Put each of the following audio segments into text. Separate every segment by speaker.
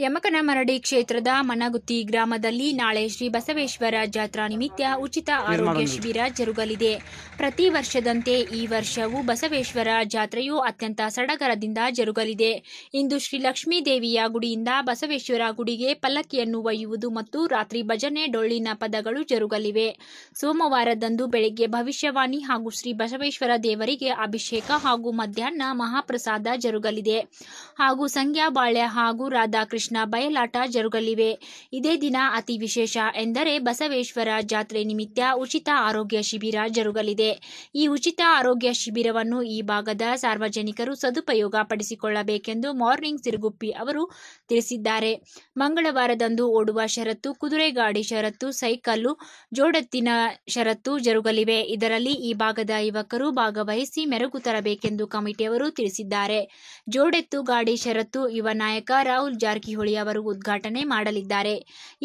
Speaker 1: ಯಮಕನಮರಡಿ ಕ್ಷೇತ್ರದ ಮನಗುತ್ತಿ ಗ್ರಾಮದಲ್ಲಿ ನಾಳೆ ಶ್ರೀ ಬಸವೇಶ್ವರ ಜಾತ್ರಾ ನಿಮಿತ್ತ ಉಚಿತ ಆರೋಗ್ಯ ಶಿಬಿರ ಜರುಗಲಿದೆ ಪ್ರತಿ ವರ್ಷದಂತೆ ಈ ವರ್ಷವೂ ಬಸವೇಶ್ವರ ಜಾತ್ರೆಯು ಅತ್ಯಂತ ಸಡಗರದಿಂದ ಜರುಗಲಿದೆ ಇಂದು ಶ್ರೀ ಲಕ್ಷ್ಮೀ ದೇವಿಯ ಗುಡಿಯಿಂದ ಬಸವೇಶ್ವರ ಗುಡಿಗೆ ಪಲ್ಲಕ್ಕಿಯನ್ನು ಒಯ್ಯುವುದು ಮತ್ತು ರಾತ್ರಿ ಭಜನೆ ಡೊಳ್ಳಿನ ಪದಗಳು ಜರುಗಲಿವೆ ಸೋಮವಾರದಂದು ಬೆಳಗ್ಗೆ ಭವಿಷ್ಯವಾಣಿ ಹಾಗೂ ಶ್ರೀ ಬಸವೇಶ್ವರ ದೇವರಿಗೆ ಅಭಿಷೇಕ ಹಾಗೂ ಮಧ್ಯಾಹ್ನ ಮಹಾಪ್ರಸಾದ ಜರುಗಲಿದೆ ಹಾಗೂ ಸಂಗ್ಯಾಬಾಳ್ಯ ಹಾಗೂ ರಾಧಾಕೃಷ್ಣ ಕೃಷ್ಣ ಬಯಲಾಟ ಜರುಗಲಿವೆ ಇದೇ ದಿನ ಅತಿ ವಿಶೇಷ ಎಂದರೆ ಬಸವೇಶ್ವರ ಜಾತ್ರೆ ನಿಮಿತ್ತ ಉಚಿತ ಆರೋಗ್ಯ ಶಿಬಿರ ಜರುಗಲಿದೆ ಈ ಉಚಿತ ಆರೋಗ್ಯ ಶಿಬಿರವನ್ನು ಈ ಭಾಗದ ಸಾರ್ವಜನಿಕರು ಸದುಪಯೋಗ ಪಡಿಸಿಕೊಳ್ಳಬೇಕೆಂದು ಮಾರ್ನಿಂಗ್ ಸಿರುಗುಪ್ಪಿ ಅವರು ತಿಳಿಸಿದ್ದಾರೆ ಮಂಗಳವಾರದಂದು ಓಡುವ ಷರತ್ತು ಕುದುರೆಗಾಡಿ ಷರತ್ತು ಸೈಕಲ್ಲು ಜೋಡತ್ತಿನ ಷರತ್ತು ಜರುಗಲಿವೆ ಇದರಲ್ಲಿ ಈ ಭಾಗದ ಯುವಕರು ಭಾಗವಹಿಸಿ ಮೆರುಗು ತರಬೇಕೆಂದು ಕಮಿಟಿಯವರು ತಿಳಿಸಿದ್ದಾರೆ ಜೋಡೆತ್ತು ಗಾಡಿ ಷರತ್ತು ಯುವ ನಾಯಕ ರಾಹುಲ್ ಜಾರ್ಕಿ ಜಾರಕಿಹೊಳಿ ಅವರು ಉದ್ಘಾಟನೆ ಮಾಡಲಿದ್ದಾರೆ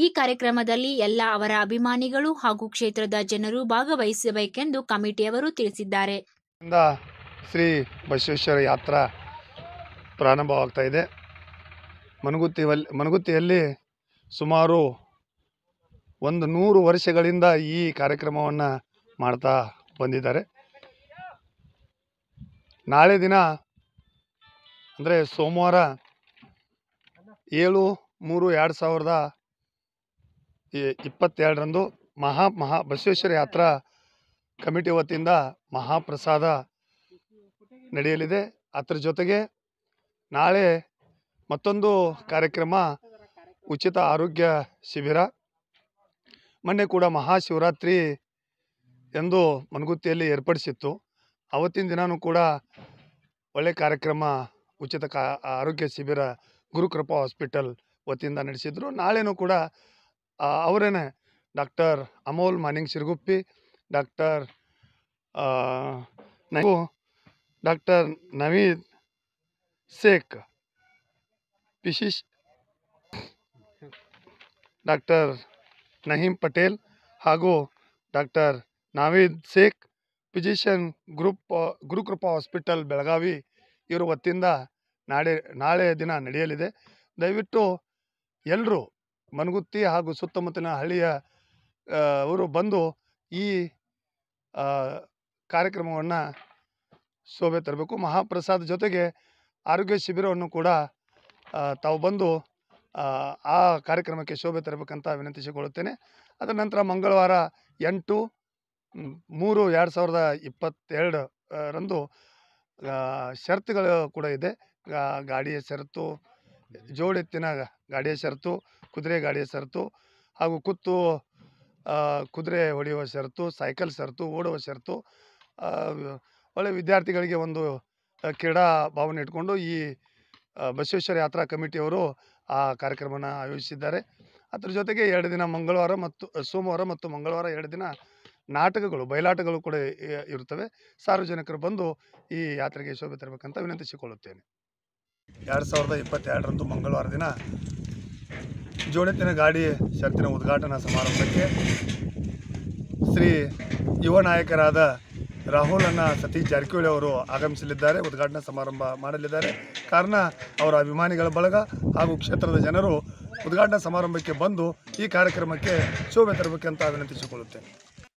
Speaker 1: ಈ ಕಾರ್ಯಕ್ರಮದಲ್ಲಿ ಎಲ್ಲ ಅವರ ಅಭಿಮಾನಿಗಳು ಹಾಗೂ ಕ್ಷೇತ್ರದ ಜನರು ಭಾಗವಹಿಸಬೇಕೆಂದು ಕಮಿಟಿಯವರು ತಿಳಿಸಿದ್ದಾರೆ
Speaker 2: ಶ್ರೀ ಬಸವೇಶ್ವರ ಯಾತ್ರಾ ಪ್ರಾರಂಭವಾಗ್ತಾ ಇದೆ ಮನಗುತ್ತಿವಲ್ ಮನಗುತ್ತಿಯಲ್ಲಿ ಸುಮಾರು ಒಂದು ನೂರು ವರ್ಷಗಳಿಂದ ಈ ಕಾರ್ಯಕ್ರಮವನ್ನು ಮಾಡ್ತಾ ಬಂದಿದ್ದಾರೆ ನಾಳೆ ದಿನ ಅಂದರೆ ಸೋಮವಾರ ಏಳು ಮೂರು ಎರಡು ಸಾವಿರದ ಇಪ್ಪತ್ತೆರಡರಂದು ಮಹಾ ಮಹಾ ಬಸವೇಶ್ವರ ಯಾತ್ರಾ ಕಮಿಟಿ ವತಿಯಿಂದ ಮಹಾಪ್ರಸಾದ ನಡೆಯಲಿದೆ ಅದರ ಜೊತೆಗೆ ನಾಳೆ ಮತ್ತೊಂದು ಕಾರ್ಯಕ್ರಮ ಉಚಿತ ಆರೋಗ್ಯ ಶಿಬಿರ ಮೊನ್ನೆ ಕೂಡ ಮಹಾಶಿವರಾತ್ರಿ ಎಂದು ಮನಗುತ್ತಿಯಲ್ಲಿ ಏರ್ಪಡಿಸಿತ್ತು ಅವತ್ತಿನ ದಿನವೂ ಕೂಡ ಒಳ್ಳೆಯ ಕಾರ್ಯಕ್ರಮ ಉಚಿತ ಕಾ ಆರೋಗ್ಯ ಶಿಬಿರ ಗುರುಕೃಪಾ ಹಾಸ್ಪಿಟಲ್ ವತಿಯಿಂದ ನಡೆಸಿದ್ರು ನಾಳೆನೂ ಕೂಡ ಅವರೇನೆ ಡಾಕ್ಟರ್ ಅಮೋಲ್ ಮಾನಿಂಗ್ ಸಿರುಗುಪ್ಪಿ ಡಾಕ್ಟರ್ ಡಾಕ್ಟರ್ ನವೀದ್ ಶೇಖ್ ಪಿಶಿಶ್ ಡಾಕ್ಟರ್ ನಹೀಂ ಪಟೇಲ್ ಹಾಗೂ doctor Naveed Shaikh physician group Gurukrupa hospital Belagavi ಇವರು ವತಿಯಿಂದ ನಾಳೆ ನಾಳೆ ದಿನ ನಡೆಯಲಿದೆ ದಯವಿಟ್ಟು ಎಲ್ಲರೂ ಮನಗುತ್ತಿ ಹಾಗೂ ಸುತ್ತಮುತ್ತಲಿನ ಹಳ್ಳಿಯ ಅವರು ಬಂದು ಈ ಕಾರ್ಯಕ್ರಮವನ್ನು ಶೋಭೆ ತರಬೇಕು ಮಹಾಪ್ರಸಾದ ಜೊತೆಗೆ ಆರೋಗ್ಯ ಶಿಬಿರವನ್ನು ಕೂಡ ತಾವು ಬಂದು ಆ ಕಾರ್ಯಕ್ರಮಕ್ಕೆ ಶೋಭೆ ತರಬೇಕಂತ ವಿನಂತಿಸಿಕೊಳ್ಳುತ್ತೇನೆ ಅದರ ನಂತರ ಮಂಗಳವಾರ ಎಂಟು ಮೂರು ಎರಡು ಸಾವಿರದ ಇಪ್ಪತ್ತೆರಡರಂದು ರಂದು ಕೂಡ ಇದೆ ಗಾಡಿಯ ಷರತ್ತು ಜೋಡೆತ್ತಿನ ಗಾಡಿಯ ಷರತ್ತು ಕುದುರೆ ಗಾಡಿಯ ಷರತ್ತು ಹಾಗೂ ಕುತ್ತು ಕುದುರೆ ಹೊಡೆಯುವ ಷರತ್ತು ಸೈಕಲ್ ಷರತ್ತು ಓಡುವ ಷರತ್ತು ಒಳ್ಳೆ ವಿದ್ಯಾರ್ಥಿಗಳಿಗೆ ಒಂದು ಕ್ರೀಡಾ ಭಾವನೆ ಇಟ್ಕೊಂಡು ಈ ಬಸವೇಶ್ವರ ಯಾತ್ರಾ ಕಮಿಟಿಯವರು ಆ ಕಾರ್ಯಕ್ರಮನ ಆಯೋಜಿಸಿದ್ದಾರೆ ಅದ್ರ ಜೊತೆಗೆ ಎರಡು ದಿನ ಮಂಗಳವಾರ ಮತ್ತು ಸೋಮವಾರ ಮತ್ತು ಮಂಗಳವಾರ ಎರಡು ದಿನ ನಾಟಕಗಳು ಬಯಲಾಟಗಳು ಕೂಡ ಇರುತ್ತವೆ ಸಾರ್ವಜನಿಕರು ಬಂದು ಈ ಯಾತ್ರೆಗೆ ಶೋಭೆ ತರಬೇಕಂತ ವಿನಂತಿಸಿಕೊಳ್ಳುತ್ತೇನೆ ಎರಡು ಸಾವಿರದ ಇಪ್ಪತ್ತೆರಡರಂದು ಮಂಗಳವಾರ ದಿನ ಜೋಡೆತ್ತಿನ ಗಾಡಿ ಶಕ್ತಿನ ಉದ್ಘಾಟನಾ ಸಮಾರಂಭಕ್ಕೆ ಶ್ರೀ ಯುವ ನಾಯಕರಾದ ಅನ್ನ ಸತೀಶ್ ಜಾರಕಿಹೊಳಿ ಅವರು ಆಗಮಿಸಲಿದ್ದಾರೆ ಉದ್ಘಾಟನಾ ಸಮಾರಂಭ ಮಾಡಲಿದ್ದಾರೆ ಕಾರಣ ಅವರ ಅಭಿಮಾನಿಗಳ ಬಳಗ ಹಾಗೂ ಕ್ಷೇತ್ರದ ಜನರು ಉದ್ಘಾಟನಾ ಸಮಾರಂಭಕ್ಕೆ ಬಂದು ಈ ಕಾರ್ಯಕ್ರಮಕ್ಕೆ ಶೋಭೆ ತರಬೇಕಂತ ವಿನಂತಿಸಿಕೊಳ್ಳುತ್ತೇನೆ